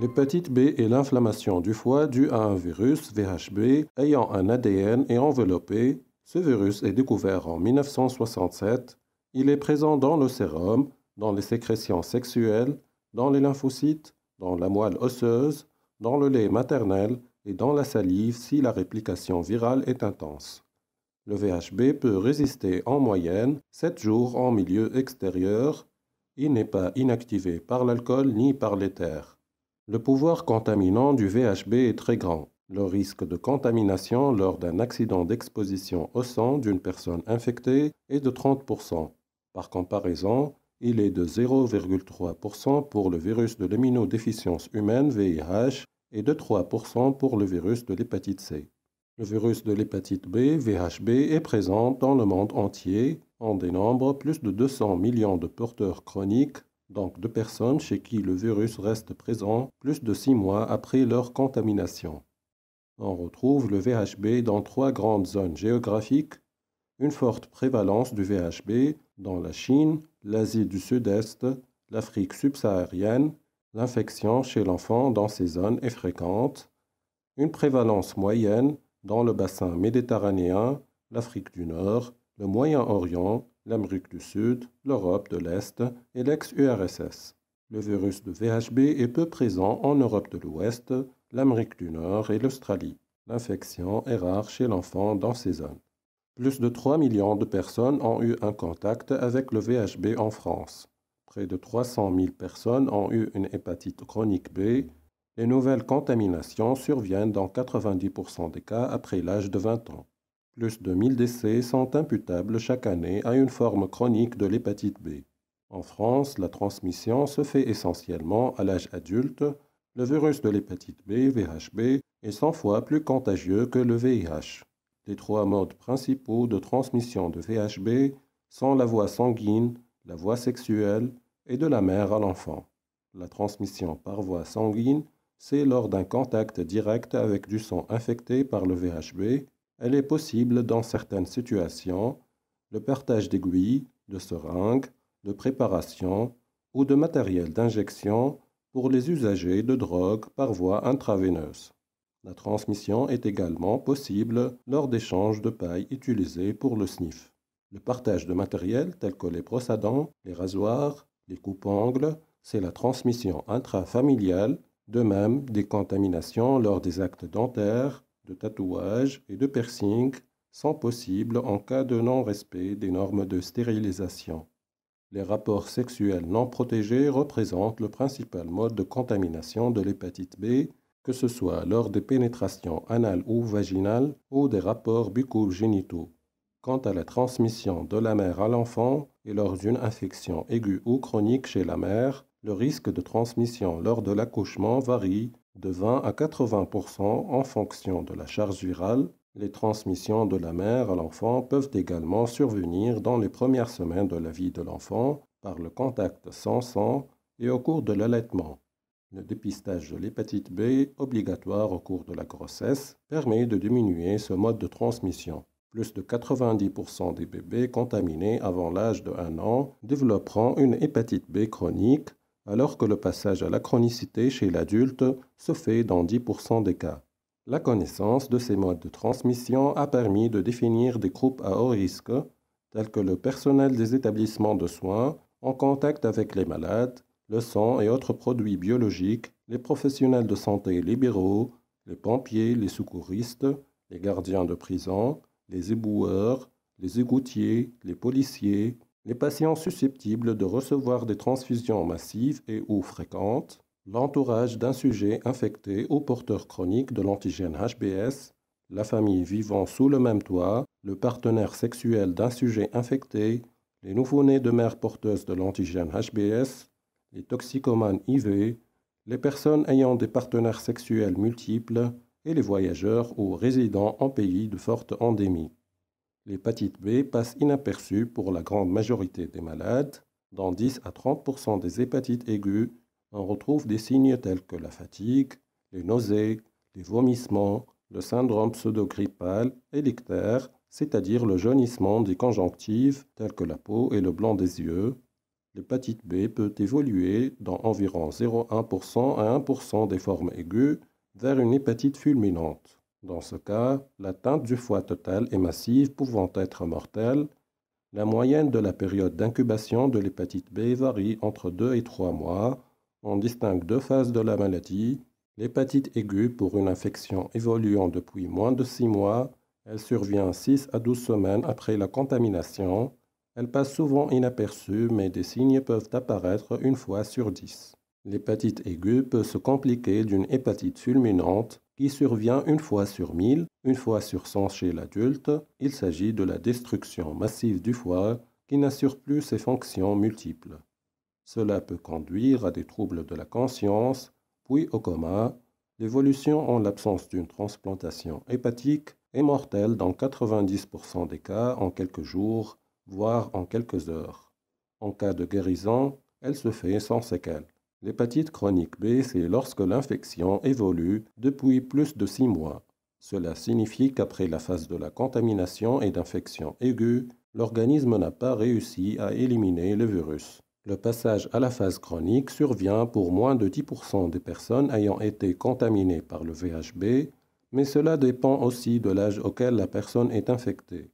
L'hépatite B est l'inflammation du foie due à un virus VHB ayant un ADN et enveloppé. Ce virus est découvert en 1967. Il est présent dans le sérum, dans les sécrétions sexuelles, dans les lymphocytes, dans la moelle osseuse, dans le lait maternel et dans la salive si la réplication virale est intense. Le VHB peut résister en moyenne 7 jours en milieu extérieur. Il n'est pas inactivé par l'alcool ni par l'éther. Le pouvoir contaminant du VHB est très grand. Le risque de contamination lors d'un accident d'exposition au sang d'une personne infectée est de 30%. Par comparaison, il est de 0,3% pour le virus de l'immunodéficience humaine VIH et de 3% pour le virus de l'hépatite C. Le virus de l'hépatite B, VHB, est présent dans le monde entier. En dénombre plus de 200 millions de porteurs chroniques donc de personnes chez qui le virus reste présent plus de six mois après leur contamination. On retrouve le VHB dans trois grandes zones géographiques, une forte prévalence du VHB dans la Chine, l'Asie du Sud-Est, l'Afrique subsaharienne, l'infection chez l'enfant dans ces zones est fréquente, une prévalence moyenne dans le bassin méditerranéen, l'Afrique du Nord, le Moyen-Orient, l'Amérique du Sud, l'Europe de l'Est et l'ex-URSS. Le virus de VHB est peu présent en Europe de l'Ouest, l'Amérique du Nord et l'Australie. L'infection est rare chez l'enfant dans ces zones. Plus de 3 millions de personnes ont eu un contact avec le VHB en France. Près de 300 000 personnes ont eu une hépatite chronique B. Les nouvelles contaminations surviennent dans 90% des cas après l'âge de 20 ans. Plus de 1000 décès sont imputables chaque année à une forme chronique de l'hépatite B. En France, la transmission se fait essentiellement à l'âge adulte. Le virus de l'hépatite B, VHB, est 100 fois plus contagieux que le VIH. Les trois modes principaux de transmission de VHB sont la voie sanguine, la voie sexuelle et de la mère à l'enfant. La transmission par voie sanguine, c'est lors d'un contact direct avec du sang infecté par le VHB elle est possible dans certaines situations le partage d'aiguilles, de seringues, de préparations ou de matériel d'injection pour les usagers de drogue par voie intraveineuse. La transmission est également possible lors d'échanges de paille utilisés pour le snif. Le partage de matériel tels que les brosses à dents, les rasoirs, les coupes c'est la transmission intrafamiliale, de même des contaminations lors des actes dentaires, de tatouages et de piercing sont possibles en cas de non-respect des normes de stérilisation. Les rapports sexuels non protégés représentent le principal mode de contamination de l'hépatite B, que ce soit lors des pénétrations anales ou vaginales ou des rapports bucco-génitaux. Quant à la transmission de la mère à l'enfant et lors d'une infection aiguë ou chronique chez la mère, le risque de transmission lors de l'accouchement varie de 20 à 80% en fonction de la charge virale, les transmissions de la mère à l'enfant peuvent également survenir dans les premières semaines de la vie de l'enfant par le contact sans sang et au cours de l'allaitement. Le dépistage de l'hépatite B, obligatoire au cours de la grossesse, permet de diminuer ce mode de transmission. Plus de 90% des bébés contaminés avant l'âge de 1 an développeront une hépatite B chronique alors que le passage à la chronicité chez l'adulte se fait dans 10% des cas. La connaissance de ces modes de transmission a permis de définir des groupes à haut risque, tels que le personnel des établissements de soins en contact avec les malades, le sang et autres produits biologiques, les professionnels de santé libéraux, les pompiers, les secouristes, les gardiens de prison, les éboueurs, les égoutiers, les policiers, les patients susceptibles de recevoir des transfusions massives et ou fréquentes, l'entourage d'un sujet infecté ou porteur chronique de l'antigène HBS, la famille vivant sous le même toit, le partenaire sexuel d'un sujet infecté, les nouveau-nés de mères porteuses de l'antigène HBS, les toxicomanes IV, les personnes ayant des partenaires sexuels multiples et les voyageurs ou résidents en pays de forte endémie l'hépatite B passe inaperçue pour la grande majorité des malades. Dans 10 à 30 des hépatites aiguës, on retrouve des signes tels que la fatigue, les nausées, les vomissements, le syndrome pseudogrippal et l'ictère, c'est-à-dire le jaunissement des conjonctives tels que la peau et le blanc des yeux. L'hépatite B peut évoluer dans environ 0,1% à 1% des formes aiguës vers une hépatite fulminante. Dans ce cas, l'atteinte du foie totale est massive pouvant être mortelle. La moyenne de la période d'incubation de l'hépatite B varie entre 2 et 3 mois. On distingue deux phases de la maladie. L'hépatite aiguë pour une infection évoluant depuis moins de 6 mois, elle survient 6 à 12 semaines après la contamination. Elle passe souvent inaperçue, mais des signes peuvent apparaître une fois sur 10. L'hépatite aiguë peut se compliquer d'une hépatite fulminante, qui survient une fois sur mille, une fois sur cent chez l'adulte. Il s'agit de la destruction massive du foie qui n'assure plus ses fonctions multiples. Cela peut conduire à des troubles de la conscience, puis au coma, l'évolution en l'absence d'une transplantation hépatique est mortelle dans 90% des cas en quelques jours, voire en quelques heures. En cas de guérison, elle se fait sans séquelles. L'hépatite chronique B, c'est lorsque l'infection évolue depuis plus de 6 mois. Cela signifie qu'après la phase de la contamination et d'infection aiguë, l'organisme n'a pas réussi à éliminer le virus. Le passage à la phase chronique survient pour moins de 10% des personnes ayant été contaminées par le VHB, mais cela dépend aussi de l'âge auquel la personne est infectée.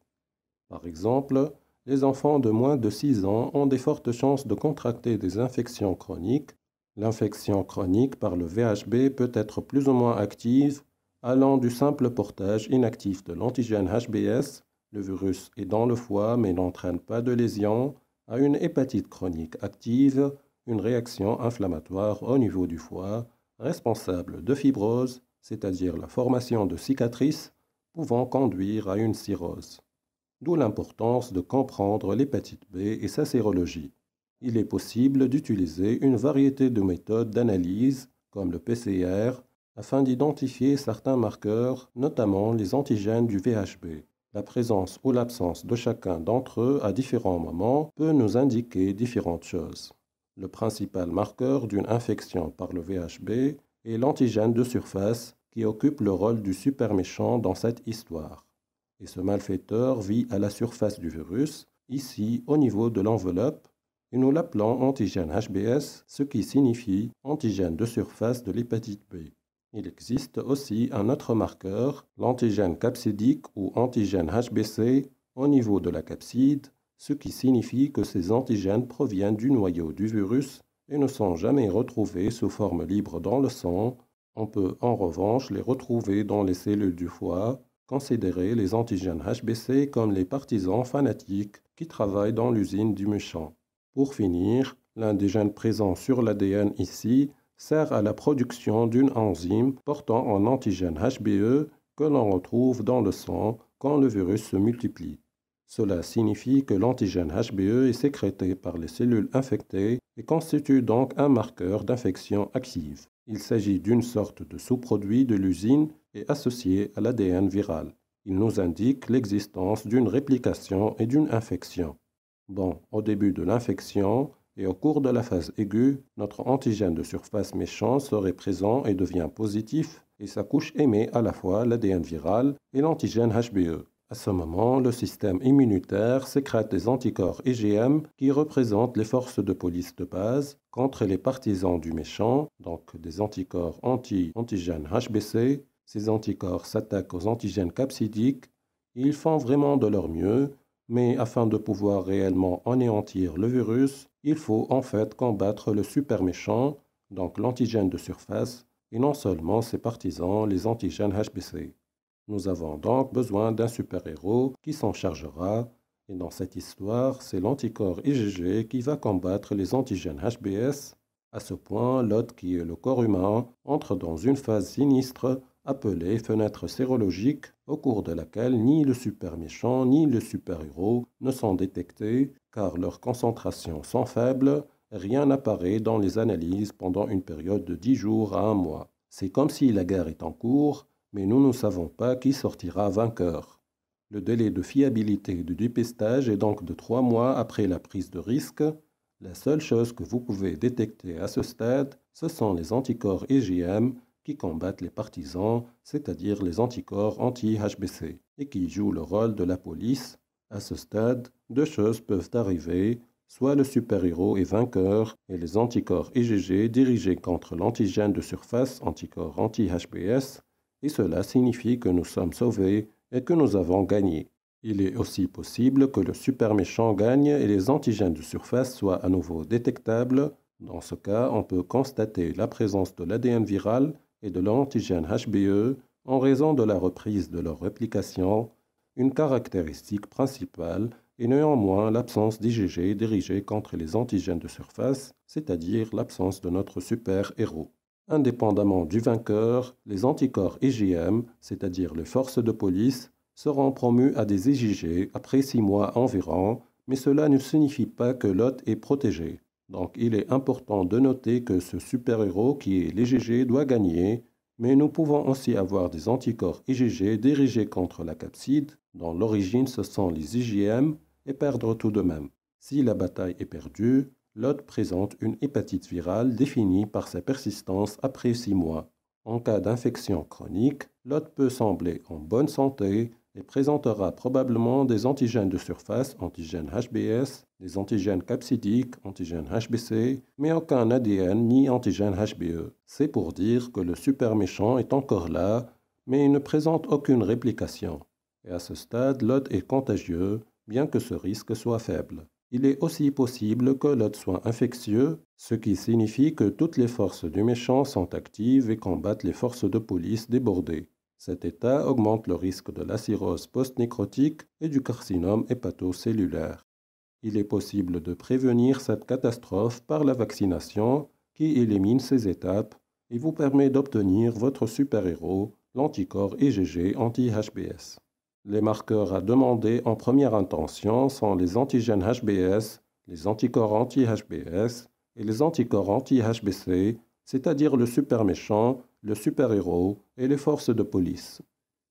Par exemple, les enfants de moins de 6 ans ont des fortes chances de contracter des infections chroniques L'infection chronique par le VHB peut être plus ou moins active, allant du simple portage inactif de l'antigène HBS, le virus est dans le foie mais n'entraîne pas de lésion, à une hépatite chronique active, une réaction inflammatoire au niveau du foie, responsable de fibrose, c'est-à-dire la formation de cicatrices, pouvant conduire à une cirrhose. D'où l'importance de comprendre l'hépatite B et sa sérologie il est possible d'utiliser une variété de méthodes d'analyse, comme le PCR, afin d'identifier certains marqueurs, notamment les antigènes du VHB. La présence ou l'absence de chacun d'entre eux à différents moments peut nous indiquer différentes choses. Le principal marqueur d'une infection par le VHB est l'antigène de surface qui occupe le rôle du super méchant dans cette histoire. Et ce malfaiteur vit à la surface du virus, ici au niveau de l'enveloppe, et nous l'appelons antigène HBS, ce qui signifie antigène de surface de l'hépatite B. Il existe aussi un autre marqueur, l'antigène capsidique ou antigène HBC, au niveau de la capside, ce qui signifie que ces antigènes proviennent du noyau du virus et ne sont jamais retrouvés sous forme libre dans le sang. On peut en revanche les retrouver dans les cellules du foie, considérer les antigènes HBC comme les partisans fanatiques qui travaillent dans l'usine du méchant. Pour finir, l'indigène présent sur l'ADN ici sert à la production d'une enzyme portant un antigène HBE que l'on retrouve dans le sang quand le virus se multiplie. Cela signifie que l'antigène HBE est sécrété par les cellules infectées et constitue donc un marqueur d'infection active. Il s'agit d'une sorte de sous-produit de l'usine et associé à l'ADN viral. Il nous indique l'existence d'une réplication et d'une infection. Bon, au début de l'infection et au cours de la phase aiguë, notre antigène de surface méchant serait présent et devient positif et sa couche émet à la fois l'ADN viral et l'antigène HBE. À ce moment, le système immunitaire sécrète des anticorps IgM e qui représentent les forces de police de base contre les partisans du méchant, donc des anticorps anti antigène HBC. Ces anticorps s'attaquent aux antigènes capsidiques et ils font vraiment de leur mieux mais afin de pouvoir réellement anéantir le virus, il faut en fait combattre le super méchant, donc l'antigène de surface, et non seulement ses partisans, les antigènes HBC. Nous avons donc besoin d'un super-héros qui s'en chargera, et dans cette histoire, c'est l'anticorps IgG qui va combattre les antigènes HBS. À ce point, l'hôte qui est le corps humain entre dans une phase sinistre appelée fenêtre sérologique, au cours de laquelle ni le super méchant ni le super-héros ne sont détectés, car leurs concentrations sont faibles, rien n'apparaît dans les analyses pendant une période de 10 jours à un mois. C'est comme si la guerre est en cours, mais nous ne savons pas qui sortira vainqueur. Le délai de fiabilité du dépistage est donc de 3 mois après la prise de risque. La seule chose que vous pouvez détecter à ce stade, ce sont les anticorps IgM e qui combattent les partisans, c'est-à-dire les anticorps anti-HBC, et qui jouent le rôle de la police. À ce stade, deux choses peuvent arriver, soit le super-héros est vainqueur et les anticorps IgG dirigés contre l'antigène de surface anticorps anti-HBS, et cela signifie que nous sommes sauvés et que nous avons gagné. Il est aussi possible que le super méchant gagne et les antigènes de surface soient à nouveau détectables. Dans ce cas, on peut constater la présence de l'ADN viral et de l'antigène HBE en raison de la reprise de leur réplication, une caractéristique principale est néanmoins l'absence d'IgG dirigée contre les antigènes de surface, c'est-à-dire l'absence de notre super-héros. Indépendamment du vainqueur, les anticorps IgM, c'est-à-dire les forces de police, seront promus à des IgG après six mois environ, mais cela ne signifie pas que l'hôte est protégé. Donc il est important de noter que ce super-héros qui est l'IgG doit gagner, mais nous pouvons aussi avoir des anticorps IgG dirigés contre la capside, dont l'origine ce sont les IgM, et perdre tout de même. Si la bataille est perdue, l'hôte présente une hépatite virale définie par sa persistance après 6 mois. En cas d'infection chronique, l'hôte peut sembler en bonne santé, et présentera probablement des antigènes de surface, antigènes HBS, des antigènes capsidiques, antigènes HBC, mais aucun ADN ni antigène HBE. C'est pour dire que le super méchant est encore là, mais il ne présente aucune réplication. Et à ce stade, l'hôte est contagieux, bien que ce risque soit faible. Il est aussi possible que l'hôte soit infectieux, ce qui signifie que toutes les forces du méchant sont actives et combattent les forces de police débordées. Cet état augmente le risque de la cirrhose post-nécrotique et du carcinome hépatocellulaire. Il est possible de prévenir cette catastrophe par la vaccination qui élimine ces étapes et vous permet d'obtenir votre super-héros, l'anticorps IgG e anti-HBS. Les marqueurs à demander en première intention sont les antigènes HBS, les anticorps anti-HBS et les anticorps anti-HBC, c'est-à-dire le super méchant le super-héros et les forces de police.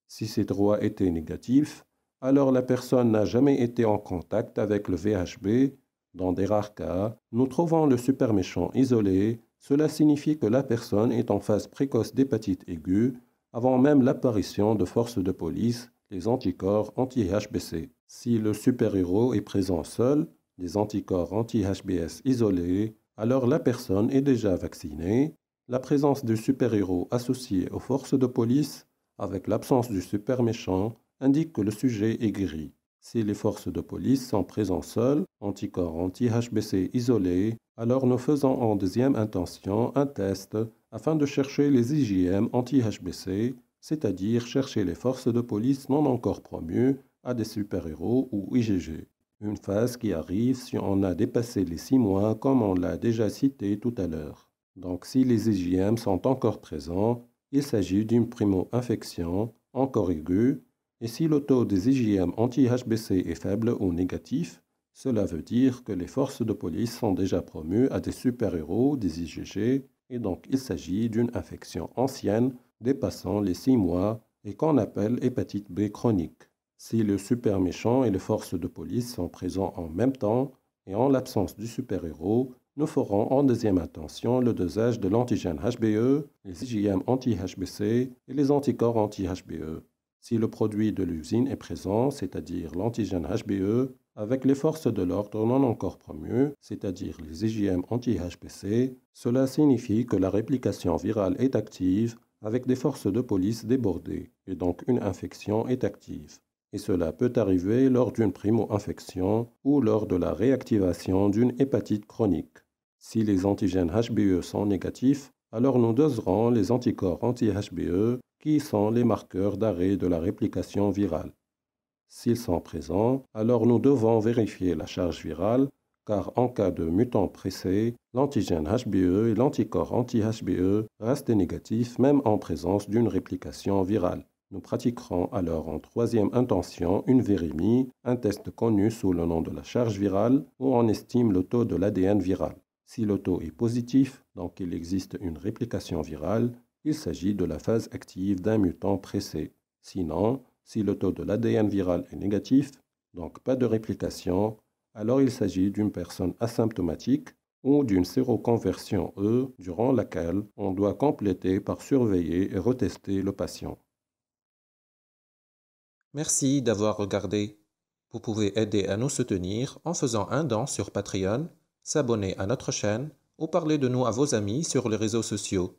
Si ces droits étaient négatifs, alors la personne n'a jamais été en contact avec le VHB. Dans des rares cas, nous trouvons le super méchant isolé. Cela signifie que la personne est en phase précoce d'hépatite aiguë avant même l'apparition de forces de police, les anticorps anti-HBC. Si le super-héros est présent seul, les anticorps anti-HBS isolés, alors la personne est déjà vaccinée la présence du super-héros associé aux forces de police avec l'absence du super-méchant indique que le sujet est guéri. Si les forces de police sont présentes seules, anticorps anti-HBC isolés, alors nous faisons en deuxième intention un test afin de chercher les IgM anti-HBC, c'est-à-dire chercher les forces de police non encore promues à des super-héros ou IgG. Une phase qui arrive si on a dépassé les six mois comme on l'a déjà cité tout à l'heure. Donc si les IgM sont encore présents, il s'agit d'une primo-infection encore aiguë, et si le taux des IgM anti-HBC est faible ou négatif, cela veut dire que les forces de police sont déjà promues à des super-héros, des IgG, et donc il s'agit d'une infection ancienne dépassant les 6 mois et qu'on appelle hépatite B chronique. Si le super méchant et les forces de police sont présents en même temps et en l'absence du super-héros, nous ferons en deuxième attention le dosage de l'antigène HBE, les IgM anti-HBC et les anticorps anti-HBE. Si le produit de l'usine est présent, c'est-à-dire l'antigène HBE, avec les forces de l'ordre non encore promues, c'est-à-dire les IgM anti-HBC, cela signifie que la réplication virale est active avec des forces de police débordées, et donc une infection est active. Et cela peut arriver lors d'une primo-infection ou lors de la réactivation d'une hépatite chronique. Si les antigènes HBE sont négatifs, alors nous doserons les anticorps anti-HBE qui sont les marqueurs d'arrêt de la réplication virale. S'ils sont présents, alors nous devons vérifier la charge virale car en cas de mutant pressé, l'antigène HBE et l'anticorps anti-HBE restent négatifs même en présence d'une réplication virale. Nous pratiquerons alors en troisième intention une vérémie, un test connu sous le nom de la charge virale, où on estime le taux de l'ADN viral. Si le taux est positif, donc il existe une réplication virale, il s'agit de la phase active d'un mutant pressé. Sinon, si le taux de l'ADN viral est négatif, donc pas de réplication, alors il s'agit d'une personne asymptomatique ou d'une séroconversion E durant laquelle on doit compléter par surveiller et retester le patient. Merci d'avoir regardé. Vous pouvez aider à nous soutenir en faisant un don sur Patreon s'abonner à notre chaîne ou parler de nous à vos amis sur les réseaux sociaux.